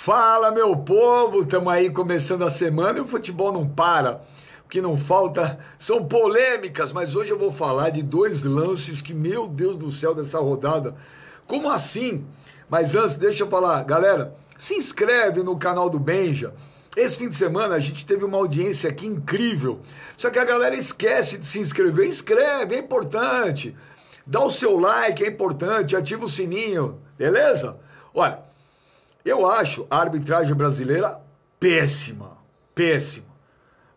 Fala, meu povo! Estamos aí começando a semana e o futebol não para. O que não falta são polêmicas, mas hoje eu vou falar de dois lances que, meu Deus do céu, dessa rodada. Como assim? Mas antes, deixa eu falar, galera, se inscreve no canal do Benja. Esse fim de semana a gente teve uma audiência aqui incrível. Só que a galera esquece de se inscrever. Inscreve, é importante. Dá o seu like, é importante. Ativa o sininho, beleza? Olha, eu acho a arbitragem brasileira péssima, péssima.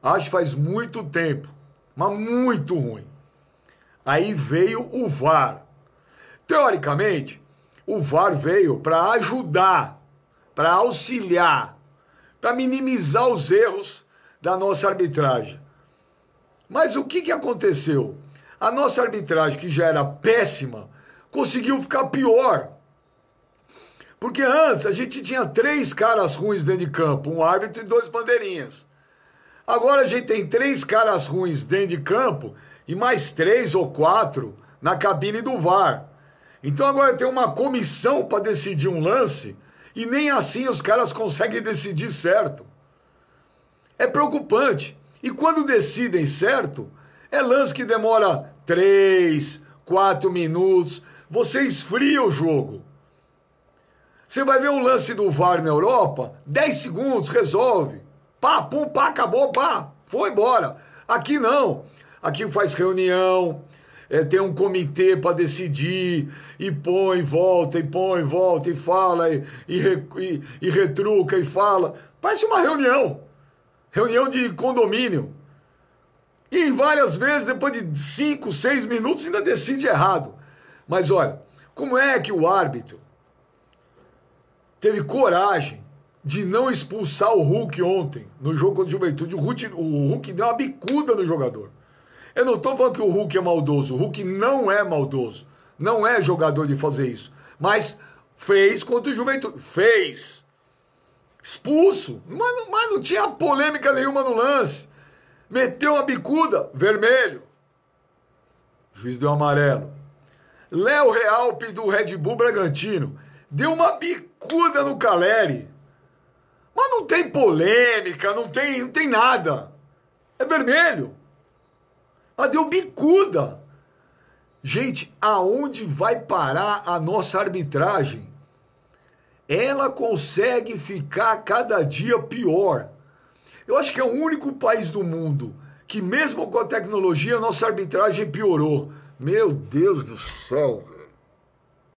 Acho faz muito tempo, mas muito ruim. Aí veio o VAR. Teoricamente, o VAR veio para ajudar, para auxiliar, para minimizar os erros da nossa arbitragem. Mas o que, que aconteceu? A nossa arbitragem, que já era péssima, conseguiu ficar pior porque antes a gente tinha três caras ruins dentro de campo, um árbitro e dois bandeirinhas. Agora a gente tem três caras ruins dentro de campo e mais três ou quatro na cabine do VAR. Então agora tem uma comissão para decidir um lance e nem assim os caras conseguem decidir certo. É preocupante. E quando decidem certo, é lance que demora três, quatro minutos. Você esfria o jogo. Você vai ver um lance do VAR na Europa, 10 segundos, resolve. Pá, pum, pá, acabou, pá, foi embora. Aqui não. Aqui faz reunião, é, tem um comitê para decidir, e põe, volta, e põe, volta, e fala, e, e, e, e retruca, e fala. Parece uma reunião. Reunião de condomínio. E várias vezes, depois de 5, 6 minutos, ainda decide errado. Mas olha, como é que o árbitro teve coragem de não expulsar o Hulk ontem, no jogo contra o Juventude. O Hulk, o Hulk deu uma bicuda no jogador. Eu não estou falando que o Hulk é maldoso. O Hulk não é maldoso. Não é jogador de fazer isso. Mas fez contra o Juventude. Fez. Expulso. Mas, mas não tinha polêmica nenhuma no lance. Meteu uma bicuda. Vermelho. O juiz deu amarelo. Léo Realpe do Red Bull Bragantino deu uma bicuda no Caleri. Mas não tem polêmica, não tem, não tem nada. É vermelho. Mas deu bicuda. Gente, aonde vai parar a nossa arbitragem? Ela consegue ficar cada dia pior. Eu acho que é o único país do mundo que, mesmo com a tecnologia, a nossa arbitragem piorou. Meu Deus do céu,